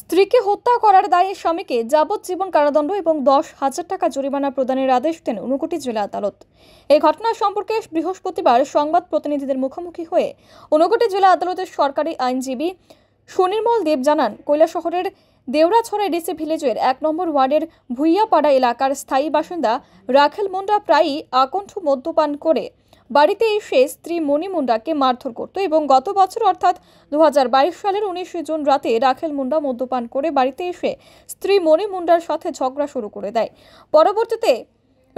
স্ত্রীকে হত্যা করার দায়ে স্বামীকে যাবজ্জীবন কারাদণ্ড এবং দশ হাজার টাকা জরিমানা প্রদানের আদেশ দেন ঊনকোটি জেলা আদালত এই ঘটনা সম্পর্কে বৃহস্পতিবার সংবাদ প্রতিনিধিদের মুখোমুখি হয়ে ঊনকোটি জেলা আদালতের সরকারি আইনজীবী সুনির্মল দেব জানান শহরের দেওরাছড়ে ডিসি ভিলেজের এক নম্বর ওয়ার্ডের ভুইয়াপাড়া এলাকার স্থায়ী বাসিন্দা রাখেল মুন্ডা প্রায়ই আকণ্ঠ মদ্যপান করে বাড়িতে এসে স্ত্রী মণি মুন্ডাকে মারধর করত এবং গত বছর অর্থাৎ দু সালের উনিশে জুন রাতে রাখেল মুন্ডা মদ্যপান করে বাড়িতে এসে স্ত্রী মণি মুন্ডার সাথে ঝগড়া শুরু করে দেয় পরবর্তীতে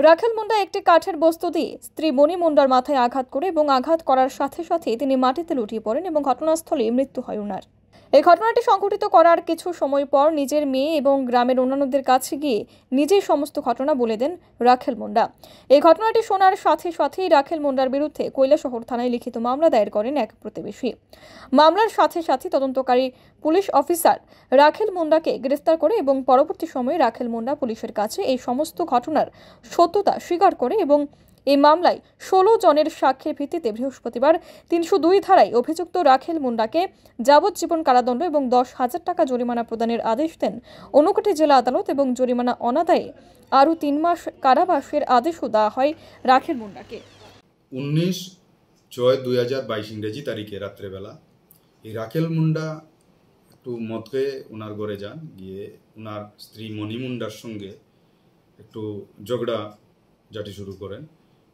রাখেল মুন্ডা একটি কাঠের বস্তু দিয়ে স্ত্রী মণি মুন্ডার মাথায় আঘাত করে এবং আঘাত করার সাথে সাথে তিনি মাটিতে লুটিয়ে পড়েন এবং ঘটনাস্থলে মৃত্যু হয় ওনার এই ঘটনাটি সংঘটিত করার কিছু সময় পর নিজের মেয়ে এবং গ্রামের অন্যান্যদের কাছে গিয়ে নিজেই সমস্ত ঘটনা বলে দেন রাখেল মুন্ডা এই ঘটনাটি শোনার সাথে সাথেই রাখেল মুন্ডার বিরুদ্ধে কৈলাসহর থানায় লিখিত মামলা দায়ের করেন এক প্রতিবেশী মামলার সাথে সাথে তদন্তকারী পুলিশ অফিসার রাখেল মুন্ডাকে গ্রেফতার করে এবং পরবর্তী সময়ে রাখেল মুন্ডা পুলিশের কাছে এই সমস্ত ঘটনার সত্যতা স্বীকার করে এবং এই মামলায় ষোলো জনের সাক্ষ্যের ভিত্তিতে বৃহস্পতিবার তিনশো দুই ধারায় অভিযুক্ত রাখেল মুন্ডাকে যাবজ্জীবন কারাদণ্ড এবং দশ হাজার টাকা জরিমানা প্রদানের আদেশ দেন অনুকোটি জেলা আদালত এবং জরিমানা অনাদায়ে আরও তিন মাস কারাবাসের আদেশও দেওয়া হয় রাখেল মুন্ডাকে উনিশ ছয় দুই হাজার বাইশ ইংরেজি তারিখে রাত্রেবেলা এই রাখেল মুন্ডা একটু মদ খেয়ে ওনার ঘরে যান গিয়ে ওনার স্ত্রী মণি মুন্ডার সঙ্গে একটু ঝগড়া জাটি শুরু করেন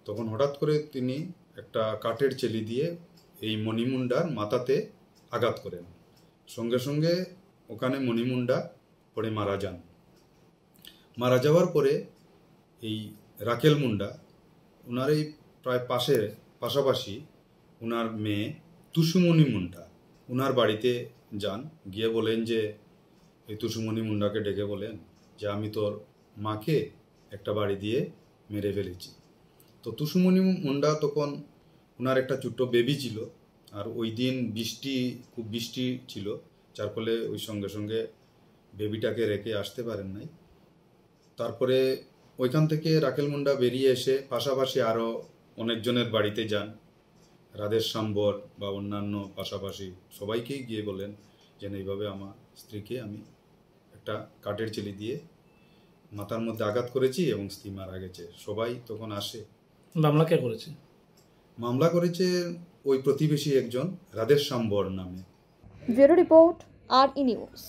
তখন হঠাৎ করে তিনি একটা কাঠের চেলি দিয়ে এই মণিমুন্ডার মাথাতে আঘাত করেন সঙ্গে সঙ্গে ওখানে মণিমুন্ডা পরে মারা যান মারা যাওয়ার পরে এই রাকেল মুন্ডা ওনার এই প্রায় পাশে পাশাপাশি ওনার মেয়ে তুষুমণি মুন্ডা ওনার বাড়িতে যান গিয়ে বলেন যে এই তুষুমণি মুন্ডাকে ডেকে বলেন যে আমি তোর মাকে একটা বাড়ি দিয়ে মেরে ফেলেছি তো তুষুমণি মুন্ডা তখন ওনার একটা ছোট্ট বেবি ছিল আর ওই দিন বৃষ্টি খুব বৃষ্টি ছিল যার ফলে ওই সঙ্গে সঙ্গে বেবিটাকে রেখে আসতে পারেন নাই তারপরে ওইখান থেকে রাকেল মুন্ডা বেরিয়ে এসে পাশাপাশি আরও অনেকজনের বাড়িতে যান রাধের সাম্বর বা অন্যান্য পাশাপাশি সবাইকেই গিয়ে বলেন যেন এইভাবে আমার স্ত্রীকে আমি একটা কাঠের চেলি দিয়ে মাথার মধ্যে আঘাত করেছি এবং স্ত্রী মারা গেছে সবাই তখন আসে মামলা কে করেছে মামলা করেছে ওই প্রতিবেশী একজন রাদেশ বর নামে ব্যুরো রিপোর্ট আর ই নিউজ